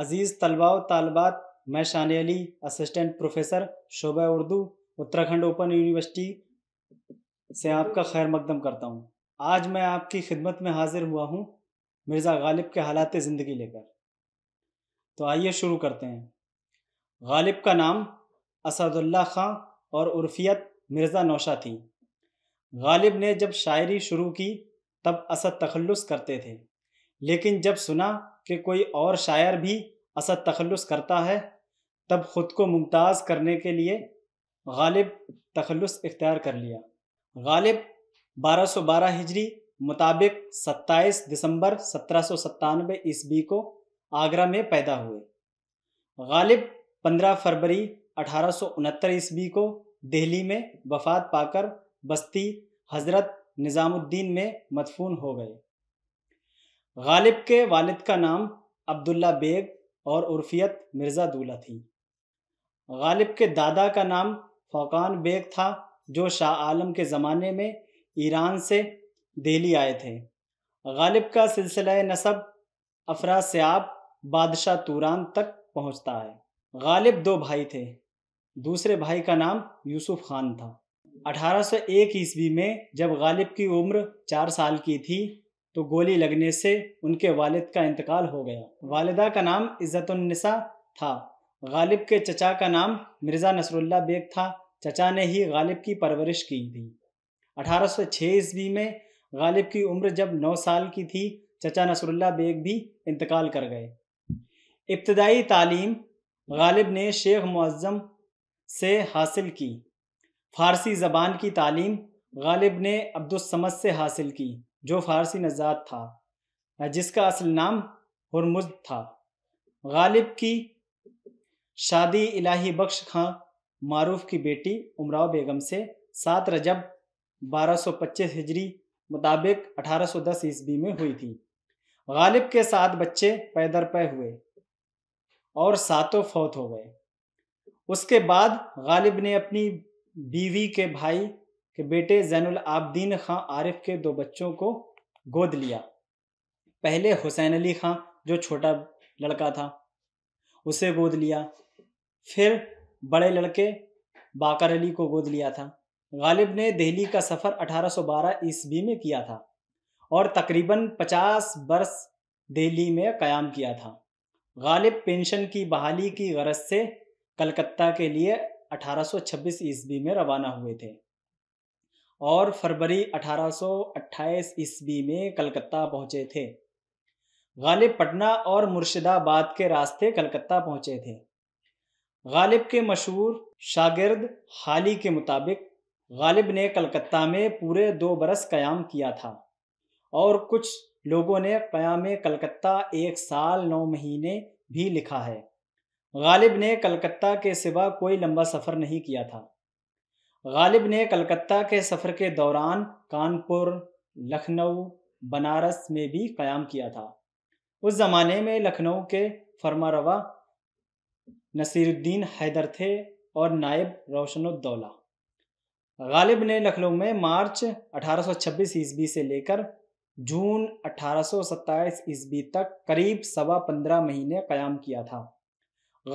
अजीज़ तलबा व मैं शान अली असिस्टेंट प्रोफेसर शोबा उर्दू उत्तराखंड ओपन यूनिवर्सिटी से आपका खैर मकदम करता हूँ आज मैं आपकी खिदमत में हाजिर हुआ हूँ मिर्ज़ा गालिब के हालात ज़िंदगी लेकर तो आइए शुरू करते हैं गालिब का नाम असदुल्ला खां और उर्फियत मिर्ज़ा नौशा थी गालिब ने जब शायरी शुरू की तब असद तखलस करते थे लेकिन जब सुना कि कोई और शायर भी असद तखलस करता है तब ख़ुद को मुमताज़ करने के लिए गालिब तखलस इख्तियार कर लिया गालिब 1212 हिजरी मुताबिक 27 दिसंबर सत्रह सौ ईस्वी को आगरा में पैदा हुए गालिब 15 फरवरी अठारह ईस्वी को दिल्ली में वफात पाकर बस्ती हज़रत निज़ामुद्दीन में मदफून हो गए गालिब के वालिद का नाम अब्दुल्ला बेग और उर्फियत मिर्ज़ा दूल्हा थी गालिब के दादा का नाम फ़ौकान बेग था जो शाह आलम के ज़माने में ईरान से दिल्ली आए थे गालिब का सिलसिला नसब अफरा सयाब बादशाह तुरान तक पहुंचता है गालिब दो भाई थे दूसरे भाई का नाम यूसुफ खान था 1801 ईस्वी में जब गालिब की उम्र चार साल की थी तो गोली लगने से उनके वालिद का इंतकाल हो गया वालिदा का नाम इज़्ज़तुन्निसा था गालिब के चचा का नाम मिर्ज़ा नसरुल्ला बेग था चचा ने ही गालिब की परवरिश की थी 1806 ईस्वी में गालिब की उम्र जब 9 साल की थी चचा नसरुल्ला बेग भी इंतकाल कर गए इब्तदाई तालीम गालिब ने शेख मुआज़म से हासिल की फ़ारसी ज़बान की तालीम गालिब ने अब्दुलसमद से हासिल की जो फारसी नजात था जिसका असल नाम हरमुज था गालिब की शादी इलाही बख्श खां मारूफ की बेटी उमराव बेगम से सात रजब 1225 हिजरी मुताबिक 1810 ईस्वी में हुई थी गालिब के सात बच्चे पैदर पै हुए और सातों फौत हो गए उसके बाद गालिब ने अपनी बीवी के भाई कि बेटे जैनुल आबदीन खां आरिफ के दो बच्चों को गोद लिया पहले हुसैन अली खां जो छोटा लड़का था उसे गोद लिया फिर बड़े लड़के बाकर अली को गोद लिया था गालिब ने दिल्ली का सफ़र 1812 ईस्वी में किया था और तकरीबन 50 बरस दिल्ली में क़याम किया था गालिब पेंशन की बहाली की गरज से कलकत्ता के लिए 1826 ईस्वी में रवाना हुए थे और फरवरी 1828 ईस्वी में कलकत्ता पहुंचे थे गालिब पटना और मुर्शिदाबाद के रास्ते कलकत्ता पहुंचे थे गालिब के मशहूर शागिर्द हाली के मुताबिक गालिब ने कलकत्ता में पूरे दो बरस क़याम किया था और कुछ लोगों ने क़याम कलकत्ता एक साल नौ महीने भी लिखा है गालिब ने कलकत्ता के सिवा कोई लंबा सफ़र नहीं किया था गालिब ने कलकत्ता के सफ़र के दौरान कानपुर लखनऊ बनारस में भी क़याम किया था उस ज़माने में लखनऊ के फरमारवा नसीरुद्दीन हैदर थे और नायब रोशनुद्दौला गालिब ने लखनऊ में मार्च छब्बीस ईस्वी से लेकर जून सत्ताईस ईस्वी तक करीब सवा पंद्रह महीने क़याम किया था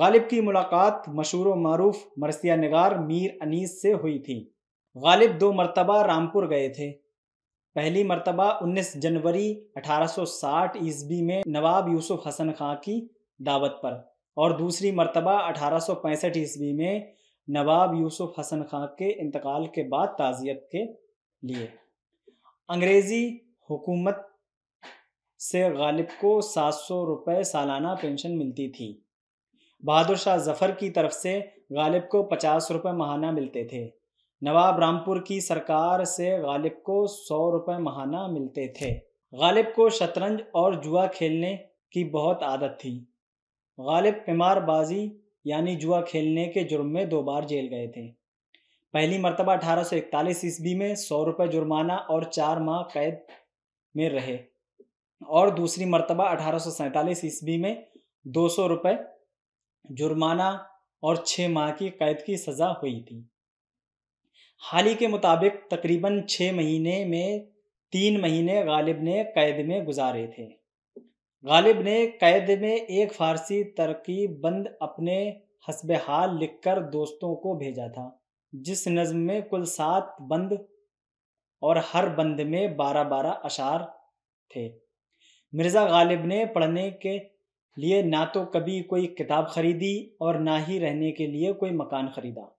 गालिब की मुलाकात मशहूर मरूफ मरसिया नगार मीर अनीस से हुई थी गालिब दो मरतबा रामपुर गए थे पहली मरतबा 19 जनवरी 1860 ईस्वी में नवाब यूसुफ हसन खां की दावत पर और दूसरी मरतबा 1865 ईस्वी में नवाब यूसुफ हसन खां के इंतकाल के बाद ताज़ियत के लिए अंग्रेज़ी हुकूमत से गालिब को 700 रुपए सालाना पेंशन मिलती थी बहादुर शाह जफर की तरफ से गालिब को पचास रुपये महाना मिलते थे नवाब रामपुर की सरकार से गालिब को सौ रुपये महाना मिलते थे गालिब को शतरंज और जुआ खेलने की बहुत आदत थी गालिब कुमारबाजी यानी जुआ खेलने के जुर्म में दो बार जेल गए थे पहली मरतबा 1841 ईस्वी में सौ रुपये जुर्माना और चार माह कैद में रहे और दूसरी मरतबा अठारह ईस्वी में दो सौ रुपये जुर्माना और छः माह की कैद की सज़ा हुई थी हाल ही के मुताबिक तकरीबन छः महीने में तीन महीने गालिब ने कैद में गुजारे थे गालिब ने कैद में एक फ़ारसी तरकीब बंद अपने हसब हाल लिख कर दोस्तों को भेजा था जिस नज़म में कुल सात बंद और हर बंद में बारह बारह अशार थे मिर्ज़ा गालिब ने पढ़ने के लिए ना तो कभी कोई किताब खरीदी और ना ही रहने के लिए कोई मकान खरीदा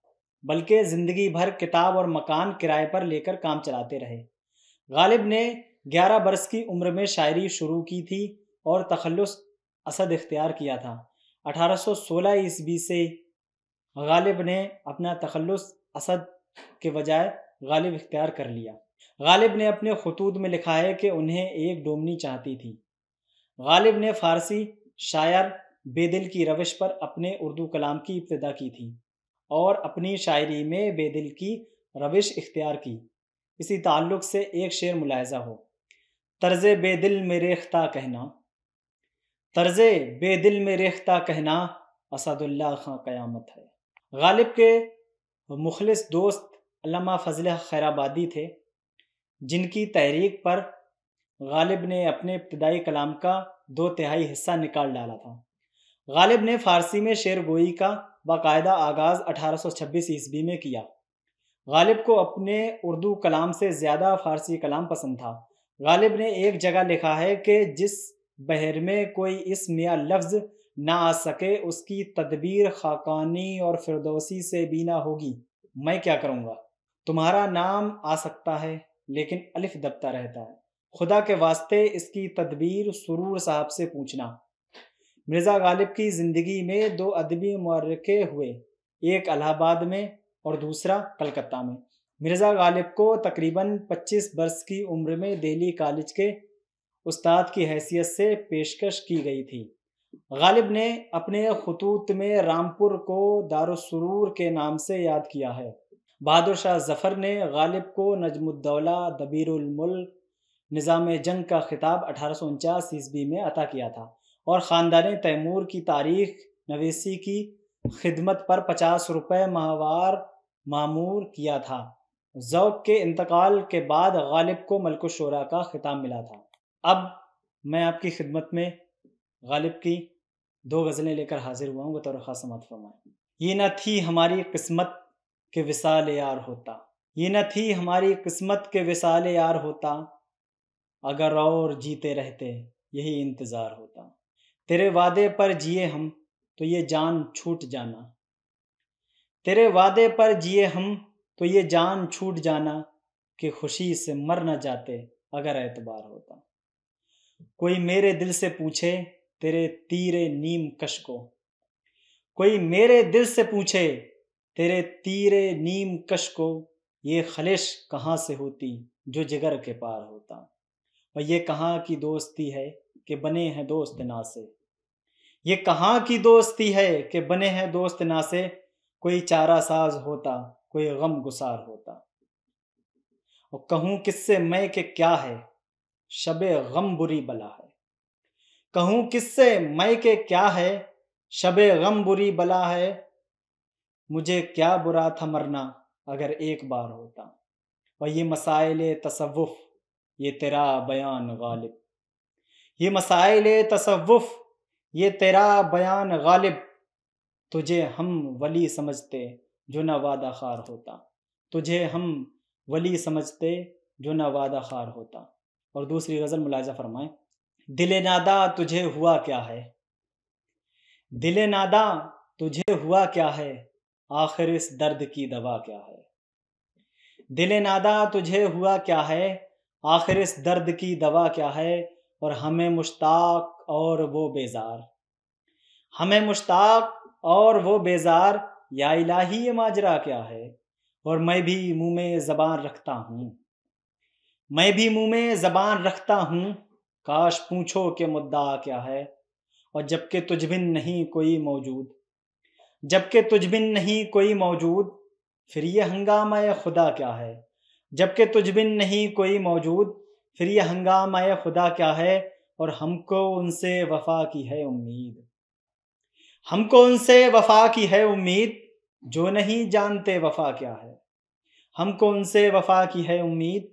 बल्कि ज़िंदगी भर किताब और मकान किराए पर लेकर काम चलाते रहे गालिब ने 11 बरस की उम्र में शायरी शुरू की थी और तखलस असद इख्तियार किया था 1816 ईस्वी से गालिब ने अपना तखलस असद के बजाय गालिब इख्तियार कर लिया गालिब ने अपने खतूत में लिखा है कि उन्हें एक डोमनी चाहती थी गालिब ने फारसी शायर बेदिल की रविश पर अपने उर्दू कलाम की इब्तदा की थी और अपनी शायरी में बेदिल की रविश इख्तियार की इसी ताल्लुक से एक शेर मुलायजा हो तर्ज बेदिल में रेख्ता कहना तर्ज बेदिल में रेख्ता कहना असदुल्ला खां क़यामत है गालिब के मुखलिस दोस्त अल्लामा फजल खैराबादी थे जिनकी तहरीक पर गालिब ने अपने इब्तदाई कलाम का दो तिहाई हिस्सा निकाल डाला था गालिब ने फारसी में शेर गोई का बाकायदा आगाज़ 1826 ईस्वी में किया गालिब को अपने उर्दू कलाम से ज़्यादा फारसी कलाम पसंद था गालिब ने एक जगह लिखा है कि जिस बहर में कोई इसम या लफ्ज़ ना आ सके उसकी तदबीर खाकानी और फिरदौसी से भी ना होगी मैं क्या करूँगा तुम्हारा नाम आ सकता है लेकिन अलिफ दबता रहता है खुदा के वास्ते इसकी तदबीर सुरूर साहब से पूछना मिर्ज़ा गालिब की ज़िंदगी में दो अदबी मरक़े हुए एक अलाहाबाद में और दूसरा कलकत्ता में मिर्ज़ा गालिब को तकरीबन 25 वर्ष की उम्र में दिल्ली कॉलेज के उस्ताद की हैसियत से पेशकश की गई थी गालिब ने अपने खतूत में रामपुर को दारुसरूर के नाम से याद किया है बहादुर शाह जफ़र ने गालिब को नजमुद्दौला दबीरुलमुल्क निज़ाम जंग का खिताब अठारह ईस्वी में अता किया था और ख़ानदान तैमूर की तारीख नवेसी की खिदमत पर पचास रुपये माहवार मामूर किया था जौक के इंतकाल के बाद गालिब को मलक शोरा का खिताब मिला था अब मैं आपकी खिदमत में गालिब की दो गज़लें लेकर हाजिर हुआ हूँ बतौर ख़ास मत फरमाएँ ये न थी हमारी किस्मत के विसाल यार होता ये न थी हमारी किस्मत के विसाल यार होता अगर और जीते रहते यही इंतज़ार होता तेरे वादे पर जिए हम तो ये जान छूट जाना तेरे वादे पर जिए हम तो ये जान छूट जाना कि खुशी से मर न जाते अगर एतबार होता कोई मेरे दिल से पूछे तेरे तीरे नीम कश को कोई मेरे दिल से पूछे तेरे तीरे नीम कश को ये खलिश कहाँ से होती जो जिगर के पार होता ये कहाँ की दोस्ती है कि बने हैं दोस्त ना से ये कहाँ की दोस्ती है कि बने हैं दोस्त ना से कोई चारा साज होता कोई गम गुसार होता और कहूँ किससे मैं कि क्या है शब गम बुरी बला है कहूँ किससे मैं के क्या है शब गम बुरी बला है मुझे क्या बुरा था मरना अगर एक बार होता और ये मसाइल तसवुफ़ ये तेरा बयान गालिब ये मसाइल तसवुफ़ ये तेरा बयान गालिब तुझे हम वली समझते जो ना वादा खार होता तुझे हम वली समझते जो ना वादा खार होता और दूसरी गज़ल मुलायजा फरमाए दिल नादा तुझे हुआ क्या है दिल नादा तुझे हुआ क्या है आखिर इस दर्द की दवा क्या है दिल नादा तुझे हुआ क्या है आखिर इस दर्द की दवा क्या है और हमें मुश्ताक और वो बेजार हमें मुश्ताक और वो बेजार या इलाही ये माजरा क्या है और मैं भी मुंह में जबान रखता हूँ मैं भी मुंह में जबान रखता हूँ काश पूछो के मुद्दा क्या है और जबकि तुझ बिन नहीं कोई मौजूद जबकि तुझ बिन नहीं कोई मौजूद फिर ये हंगामा खुदा क्या है जबकि तुझ बिन नहीं कोई मौजूद फिर ये हंगामा खुदा क्या है और हमको उनसे वफा की है उम्मीद हमको उनसे वफा की है उम्मीद जो नहीं जानते वफा क्या है हमको उनसे वफा की है उम्मीद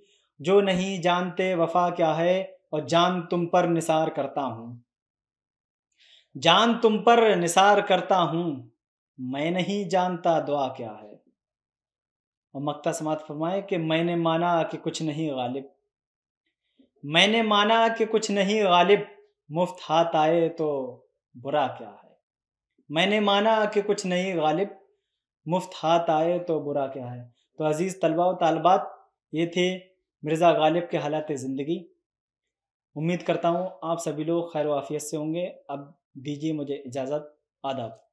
जो नहीं जानते वफा क्या है और जान तुम पर निसार करता हूं जान तुम पर निसार करता हूं मैं नहीं जानता दुआ क्या है और मक्ता समात फरमाए कि मैंने माना कि कुछ नहीं गालिब मैंने माना कि कुछ नहीं गालिब मुफ्त हाथ आए तो बुरा क्या है मैंने माना कि कुछ नहीं गालिब मुफ्त हाथ आए तो बुरा क्या है तो अज़ीज़ तलबा व तलबात ये थे मिर्ज़ा गालिब के हालात ज़िंदगी उम्मीद करता हूँ आप सभी लोग खैर वाफियत से होंगे अब दीजिए मुझे इजाज़त आदाब